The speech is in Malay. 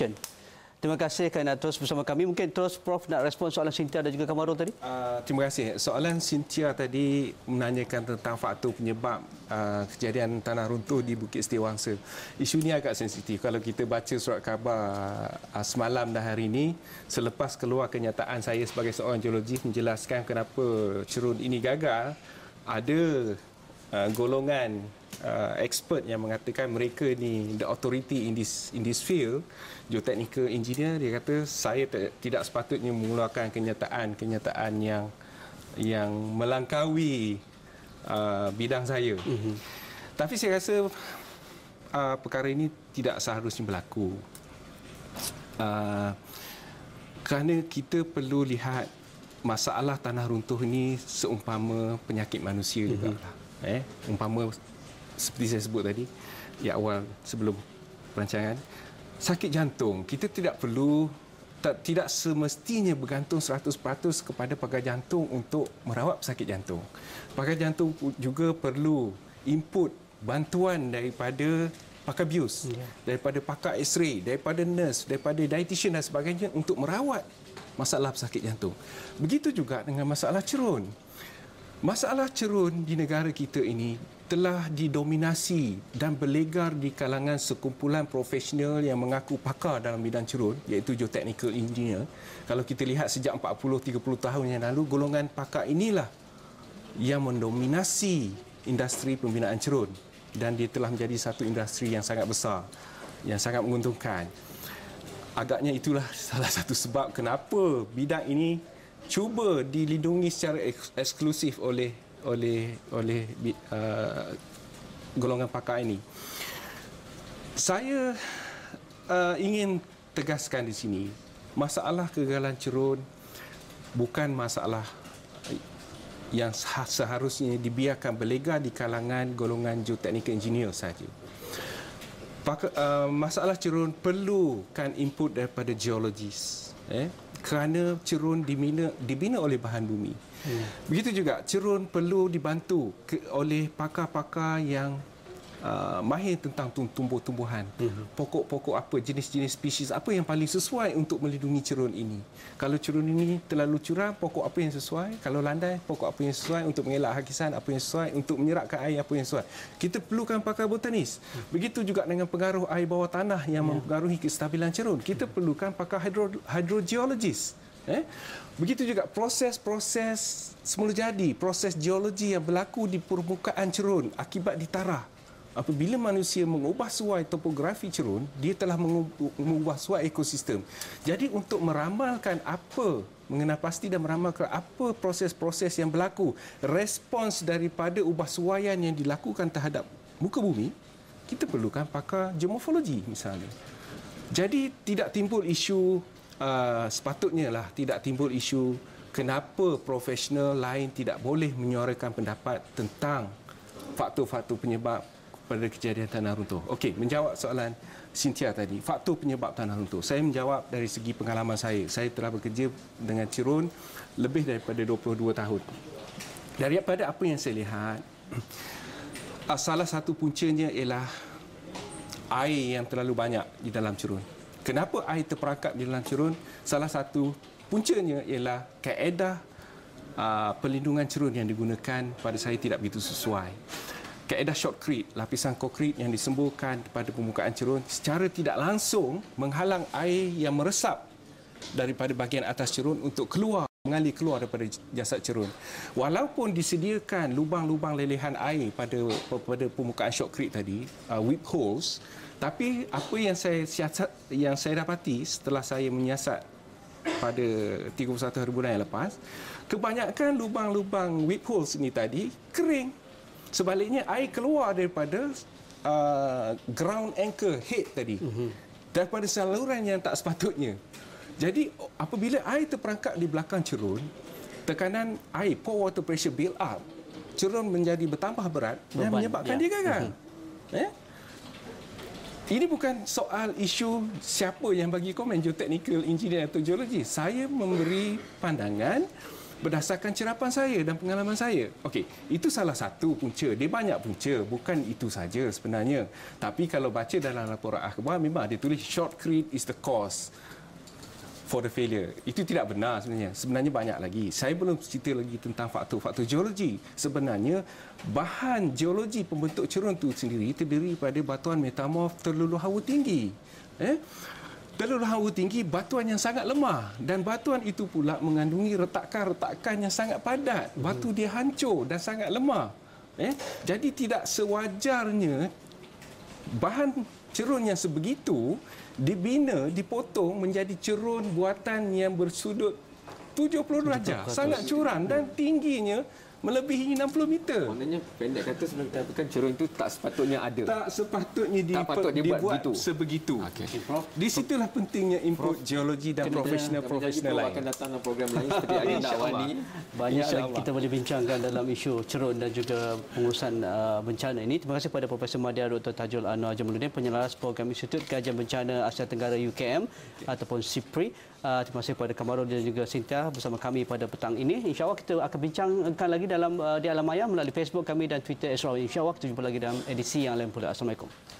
Kitchen. Terima kasih kerana terus bersama kami. Mungkin terus Prof nak respon soalan Cynthia dan juga Kamarul tadi. Uh, terima kasih. Soalan Cynthia tadi menanyakan tentang faktor penyebab uh, kejadian tanah runtuh di Bukit Setiawangsa. Isu ini agak sensitif. Kalau kita baca surat khabar uh, semalam dan hari ini, selepas keluar kenyataan saya sebagai seorang geologi menjelaskan kenapa cerun ini gagal, ada uh, golongan uh, expert yang mengatakan mereka ni the authority in this in this field geotechnical engineer dia kata saya tidak sepatutnya mengeluarkan kenyataan-kenyataan yang yang melangkaui uh, bidang saya. Mm-hmm. Tapi saya rasa uh, perkara ini tidak seharusnya berlaku. Uh, kerana kita perlu lihat masalah tanah runtuh ini seumpama penyakit manusia mm-hmm. juga mhm. lah eh umpama seperti saya sebut tadi di awal sebelum perancangan sakit jantung kita tidak perlu tak, tidak semestinya bergantung 100% kepada pakar jantung untuk merawat pesakit jantung. Pakar jantung juga perlu input bantuan daripada pakar bius, yeah. daripada pakar x-ray, daripada nurse, daripada dietitian dan sebagainya untuk merawat masalah pesakit jantung. Begitu juga dengan masalah cerun. Masalah cerun di negara kita ini telah didominasi dan berlegar di kalangan sekumpulan profesional yang mengaku pakar dalam bidang cerun iaitu geotechnical engineer. Kalau kita lihat sejak 40 30 tahun yang lalu golongan pakar inilah yang mendominasi industri pembinaan cerun dan dia telah menjadi satu industri yang sangat besar yang sangat menguntungkan. Agaknya itulah salah satu sebab kenapa bidang ini cuba dilindungi secara eksklusif oleh oleh oleh uh, golongan pakar ini. Saya uh, ingin tegaskan di sini masalah kegagalan cerun bukan masalah yang seharusnya dibiarkan berlega di kalangan golongan geotechnical engineer saja. Uh, masalah cerun perlukan input daripada geologis. Eh? kerana cerun dibina dibina oleh bahan bumi. Hmm. Begitu juga cerun perlu dibantu ke, oleh pakar-pakar yang Uh, mahir tentang tumbuh-tumbuhan, mm-hmm. pokok-pokok apa, jenis-jenis spesies apa yang paling sesuai untuk melindungi cerun ini. Kalau cerun ini terlalu curam, pokok apa yang sesuai? Kalau landai, pokok apa yang sesuai untuk mengelak hakisan, apa yang sesuai untuk menyerapkan air, apa yang sesuai? Kita perlukan pakar botanis. Hmm. Begitu juga dengan pengaruh air bawah tanah yang yeah. mempengaruhi kestabilan cerun. Kita hmm. perlukan pakar hidro, hidrogeologis. Eh? Begitu juga proses-proses semula jadi, proses geologi yang berlaku di permukaan cerun akibat ditarah apabila manusia mengubah suai topografi cerun, dia telah mengubah suai ekosistem. Jadi untuk meramalkan apa mengenal pasti dan meramalkan apa proses-proses yang berlaku, respons daripada ubah suaian yang dilakukan terhadap muka bumi, kita perlukan pakar geomorfologi misalnya. Jadi tidak timbul isu uh, sepatutnya lah tidak timbul isu kenapa profesional lain tidak boleh menyuarakan pendapat tentang faktor-faktor penyebab pada kejadian tanah runtuh. Okey, menjawab soalan Cynthia tadi, faktor penyebab tanah runtuh. Saya menjawab dari segi pengalaman saya. Saya telah bekerja dengan Cirun lebih daripada 22 tahun. Daripada apa yang saya lihat, salah satu puncanya ialah air yang terlalu banyak di dalam Cirun. Kenapa air terperangkap di dalam Cirun? Salah satu puncanya ialah kaedah uh, pelindungan Cirun yang digunakan pada saya tidak begitu sesuai kaedah shotcrete, lapisan konkrit yang disemburkan pada permukaan cerun secara tidak langsung menghalang air yang meresap daripada bahagian atas cerun untuk keluar mengalir keluar daripada jasad cerun. Walaupun disediakan lubang-lubang lelehan air pada pada permukaan shotcrete tadi, uh, whip holes, tapi apa yang saya siasat, yang saya dapati setelah saya menyiasat pada 31 hari bulan yang lepas, kebanyakan lubang-lubang whip holes ini tadi kering Sebaliknya air keluar daripada uh, ground anchor head tadi mm-hmm. daripada saluran yang tak sepatutnya. Jadi apabila air terperangkap di belakang cerun, tekanan air pore water pressure build up, cerun menjadi bertambah berat Beban, dan menyebabkan ya. dia gagal. Mm-hmm. Eh? Ini bukan soal isu siapa yang bagi komen geoteknikal engineer atau geologi. Saya memberi pandangan berdasarkan cerapan saya dan pengalaman saya. Okey, itu salah satu punca. Dia banyak punca, bukan itu saja sebenarnya. Tapi kalau baca dalam laporan akhbar, memang dia tulis short creed is the cause for the failure. Itu tidak benar sebenarnya. Sebenarnya banyak lagi. Saya belum cerita lagi tentang faktor-faktor geologi. Sebenarnya bahan geologi pembentuk cerun itu sendiri terdiri pada batuan metamorf terlalu hawa tinggi. Eh? Dalam rahang ulu tinggi, batuan yang sangat lemah. Dan batuan itu pula mengandungi retakan-retakan yang sangat padat. Hmm. Batu dia hancur dan sangat lemah. Eh? Jadi tidak sewajarnya bahan cerun yang sebegitu dibina, dipotong menjadi cerun buatan yang bersudut 70 darjah. Sangat curam dan hmm. tingginya melebihi 60 meter. Maknanya pendek kata sebenarnya kita katakan cerun itu tak sepatutnya ada. Tak sepatutnya di, tak patut dibuat, dibuat sebegitu. Okay. Prof, di situlah pentingnya input Prof, geologi dan profesional-profesional lain. Kita akan datang program lain seperti hari Insya Banyak Insya Allah. kita boleh bincangkan dalam isu cerun dan juga pengurusan uh, bencana ini. Terima kasih kepada Profesor Madia Dr. Tajul Anwar Jamaluddin, penyelaras program Institut Kajian Bencana Asia Tenggara UKM okay. ataupun SIPRI. Uh, terima kasih kepada Kamarul dan juga Sintia bersama kami pada petang ini. Insya Allah kita akan bincangkan lagi dalam uh, di alam maya melalui Facebook kami dan Twitter Esra Insya Allah kita jumpa lagi dalam edisi yang lain pula. Assalamualaikum.